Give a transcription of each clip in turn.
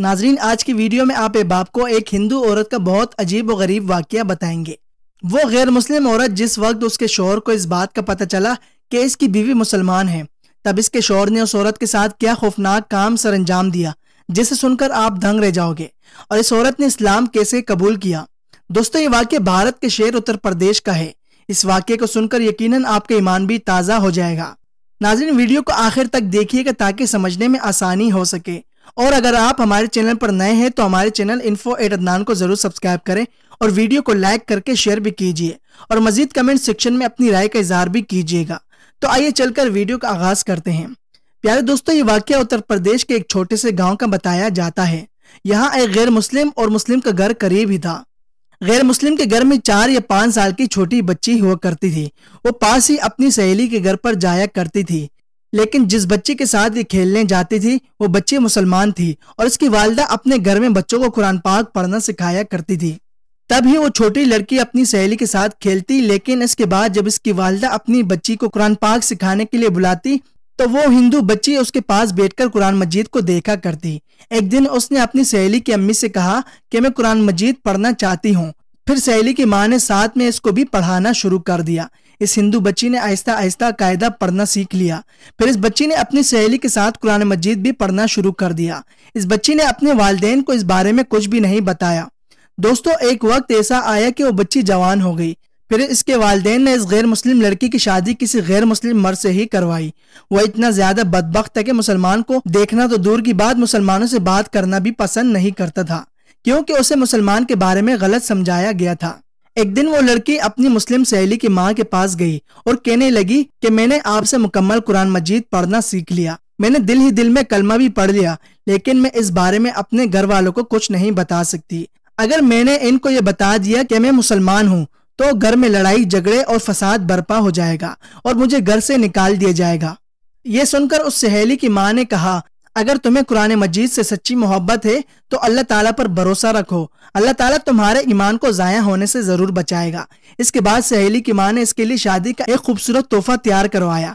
नाजरीन आज की वीडियो में आप बाप को एक हिंदू औरत का बहुत अजीब और गरीब वाक्य बताएंगे वो गैर मुस्लिम औरत जिस वक्त उसके शोर को इस बात का पता चला कि इसकी बीवी मुसलमान है तब इसके शोर ने उस औरत के साथ क्या खौफनाक काम सर अंजाम दिया जिसे सुनकर आप दंग रह जाओगे और इस औरत ने इस्लाम कैसे कबूल किया दोस्तों ये वाक्य भारत के शेर उत्तर प्रदेश का है इस वाक्य को सुनकर यकीनन आपका ईमान भी ताज़ा हो जाएगा नाजरीन वीडियो को आखिर तक देखिएगा ताकि समझने में आसानी हो सके और अगर आप हमारे चैनल पर नए हैं तो हमारे चैनल इन्फो एट अदनान को जरूर सब्सक्राइब करें और वीडियो को लाइक करके शेयर भी कीजिए और मजीद कमेंट सेक्शन में अपनी राय का इजहार भी कीजिएगा तो आइए चलकर वीडियो का आगाज करते हैं प्यारे दोस्तों ये वाक्य उत्तर प्रदेश के एक छोटे से गाँव का बताया जाता है यहाँ एक गैर मुस्लिम और मुस्लिम का घर करीब ही था गैर मुस्लिम के घर में चार या पांच साल की छोटी बच्ची हुआ करती थी वो पास ही अपनी सहेली के घर पर जाया करती थी लेकिन जिस बच्चे के साथ ये खेलने जाती थी वो बच्ची मुसलमान थी और उसकी वालदा अपने घर में बच्चों को कुरान पाक पढ़ना सिखाया करती थी तभी वो छोटी लड़की अपनी सहेली के साथ खेलती लेकिन इसके बाद जब इसकी वालदा अपनी बच्ची को कुरान पाक सिखाने के लिए बुलाती तो वो हिंदू बच्ची उसके पास बैठकर कुरान मजीद को देखा करती एक दिन उसने अपनी सहेली की अम्मी से कहा कि मैं कुरान मजीद पढ़ना चाहती हूँ फिर सहेली की माँ ने साथ में इसको भी पढ़ाना शुरू कर दिया इस हिंदू बच्ची ने आहिस्ता आहिस्ता कायदा पढ़ना सीख लिया फिर इस बच्ची ने अपनी सहेली के साथ कुरान मजीद भी पढ़ना शुरू कर दिया इस बच्ची ने अपने वालदेन को इस बारे में कुछ भी नहीं बताया दोस्तों एक वक्त ऐसा आया कि वो बच्ची जवान हो गई फिर इसके वालदेन ने इस गैर मुस्लिम लड़की की शादी किसी गैर मुस्लिम मर्द से ही करवाई वह इतना ज्यादा बदबख्त है कि मुसलमान को देखना तो दूर की बात मुसलमानों से बात करना भी पसंद नहीं करता था क्योंकि उसे मुसलमान के बारे में गलत समझाया गया था एक दिन वो लड़की अपनी मुस्लिम सहेली की माँ के पास गई और कहने लगी कि मैंने आपसे मुकम्मल कुरान मजीद पढ़ना सीख लिया मैंने दिल ही दिल में कलमा भी पढ़ लिया लेकिन मैं इस बारे में अपने घर वालों को कुछ नहीं बता सकती अगर मैंने इनको ये बता दिया कि मैं मुसलमान हूँ तो घर में लड़ाई झगड़े और फसाद बर्पा हो जाएगा और मुझे घर से निकाल दिया जाएगा ये सुनकर उस सहेली की माँ ने कहा अगर तुम्हें कुरान मजीद से सच्ची मोहब्बत है तो अल्लाह ताला पर भरोसा रखो अल्लाह ताला तुम्हारे ईमान को ज़ाया होने से ज़रूर बचाएगा इसके बाद सहेली की माँ ने इसके लिए शादी का एक खूबसूरत तोहफा तैयार करवाया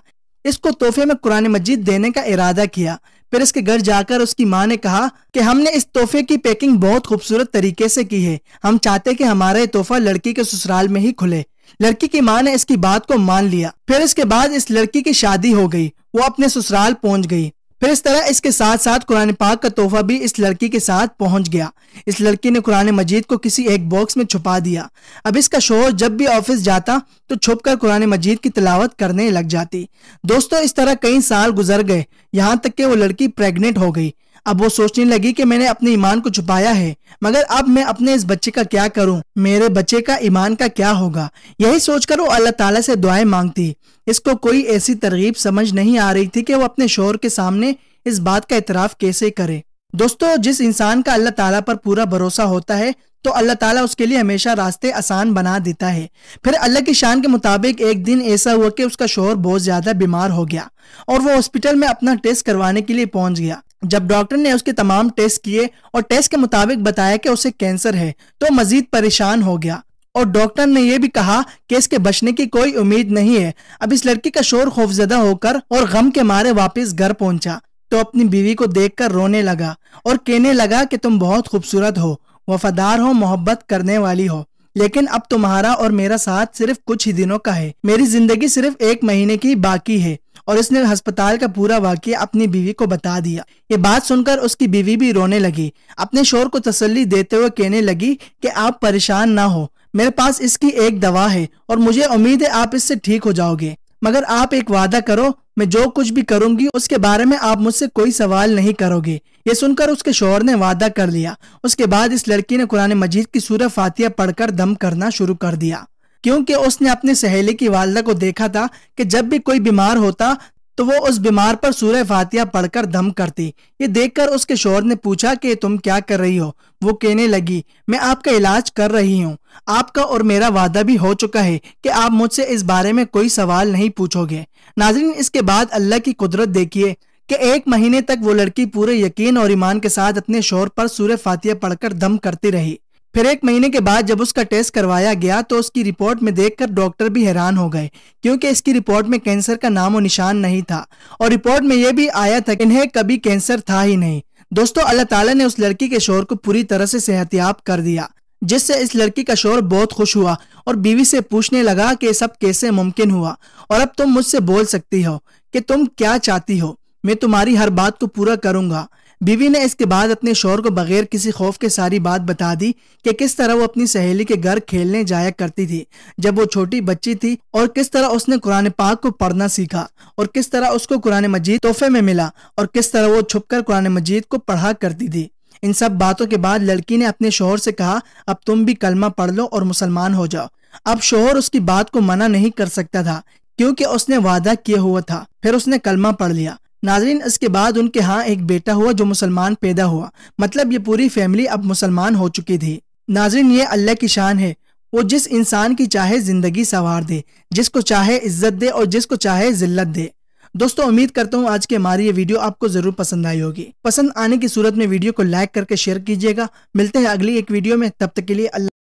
इसको तोहफे में कुरान मजीद देने का इरादा किया फिर इसके घर जाकर उसकी माँ ने कहा कि हमने इस तोहफे की पैकिंग बहुत खूबसूरत तरीके से की है हम चाहते कि हमारा ये तोहफा लड़की के ससुराल में ही खुले लड़की की माँ ने इसकी बात को मान लिया फिर इसके बाद इस लड़की की शादी हो गई वो अपने ससुराल पहुंच गई फिर इस तरह इसके साथ साथ कुरान पाक का तोहफा भी इस लड़की के साथ पहुंच गया इस लड़की ने कुरान मजीद को किसी एक बॉक्स में छुपा दिया अब इसका शोर जब भी ऑफिस जाता तो छुप कर कुरान मजीद की तलावत करने लग जाती दोस्तों इस तरह कई साल गुजर गए यहाँ तक कि वो लड़की प्रेगनेंट हो गई अब वो सोचने लगी कि मैंने अपने ईमान को छुपाया है मगर अब मैं अपने इस बच्चे का क्या करूं मेरे बच्चे का ईमान का क्या होगा यही सोचकर वो अल्लाह ताला से दुआएं मांगती इसको कोई ऐसी तरगीब समझ नहीं आ रही थी कि वो अपने शोहर के सामने इस बात का इतराफ कैसे करे दोस्तों जिस इंसान का अल्लाह ताला पर पूरा भरोसा होता है तो अल्लाह ताला उसके लिए हमेशा रास्ते आसान बना देता है फिर अल्लाह की शान के मुताबिक एक दिन ऐसा हुआ कि उसका शोहर बहुत ज्यादा बीमार हो गया और वो हॉस्पिटल में अपना टेस्ट करवाने के लिए पहुंच गया जब डॉक्टर ने उसके तमाम टेस्ट किए और टेस्ट के मुताबिक बताया कि उसे कैंसर है तो मजीद परेशान हो गया और डॉक्टर ने यह भी कहा कि इसके बचने की कोई उम्मीद नहीं है अब इस लड़की का शोर खौफजदा होकर और गम के मारे वापस घर पहुंचा तो अपनी बीवी को देखकर रोने लगा और कहने लगा कि तुम बहुत खूबसूरत हो वफादार हो मोहब्बत करने वाली हो लेकिन अब तुम्हारा और मेरा साथ सिर्फ कुछ ही दिनों का है मेरी जिंदगी सिर्फ एक महीने की बाकी है और उसने अस्पताल का पूरा वाक्य अपनी बीवी को बता दिया ये बात सुनकर उसकी बीवी भी रोने लगी अपने शोर को तसल्ली देते हुए कहने लगी कि आप परेशान ना हो मेरे पास इसकी एक दवा है और मुझे उम्मीद है आप इससे ठीक हो जाओगे मगर आप एक वादा करो मैं जो कुछ भी करूंगी उसके बारे में आप मुझसे कोई सवाल नहीं करोगे ये सुनकर उसके शोर ने वादा कर लिया उसके बाद इस लड़की ने कुरान मजीद की सूरह फातिया पढ़कर दम करना शुरू कर दिया क्योंकि उसने अपनी सहेली की वालदा को देखा था कि जब भी कोई बीमार होता तो वो उस बीमार पर सूर्य फातिया पढ़कर दम करती ये देखकर उसके शोर ने पूछा कि तुम क्या कर रही हो वो कहने लगी मैं आपका इलाज कर रही हूँ आपका और मेरा वादा भी हो चुका है कि आप मुझसे इस बारे में कोई सवाल नहीं पूछोगे नाजरीन इसके बाद अल्लाह की कुदरत देखिए कि एक महीने तक वो लड़की पूरे यकीन और ईमान के साथ अपने शोर पर सूर्य फातिया पढ़कर दम करती रही फिर एक महीने के बाद जब उसका टेस्ट करवाया गया तो उसकी रिपोर्ट में देखकर डॉक्टर भी हैरान हो गए क्योंकि इसकी रिपोर्ट में कैंसर का नामो निशान नहीं था और रिपोर्ट में यह भी आया था कि इन्हें कभी कैंसर था ही नहीं दोस्तों अल्लाह ताला ने उस लड़की के शोर को पूरी तरह से सेहतियाब कर दिया जिससे इस लड़की का शोर बहुत खुश हुआ और बीवी से पूछने लगा कि सब कैसे मुमकिन हुआ और अब तुम मुझसे बोल सकती हो कि तुम क्या चाहती हो मैं तुम्हारी हर बात को पूरा करूंगा बीवी ने इसके बाद अपने शोर को बगैर किसी खौफ के सारी बात बता दी कि किस तरह वो अपनी सहेली के घर खेलने जाया करती थी जब वो छोटी बच्ची थी और किस तरह उसने कुरान पाक को पढ़ना सीखा और किस तरह उसको कुरान मजीद तोहफे में मिला और किस तरह वो छुपकर कुरान मजीद को पढ़ा करती थी इन सब बातों के बाद लड़की ने अपने शोहर से कहा अब तुम भी कलमा पढ़ लो और मुसलमान हो जाओ अब शोहर उसकी बात को मना नहीं कर सकता था क्योंकि उसने वादा किया हुआ था फिर उसने कलमा पढ़ लिया नाजरीन इसके बाद उनके यहाँ एक बेटा हुआ जो मुसलमान पैदा हुआ मतलब ये पूरी फैमिली अब मुसलमान हो चुकी थी नाजरीन ये अल्लाह की शान है वो जिस इंसान की चाहे जिंदगी संवार दे जिसको चाहे इज्जत दे और जिसको चाहे जिल्लत दे दोस्तों उम्मीद करता हूँ आज की हमारी ये वीडियो आपको जरूर पसंद आई होगी पसंद आने की सूरत में वीडियो को लाइक करके शेयर कीजिएगा मिलते हैं अगली एक वीडियो में तब तक के लिए अल्लाह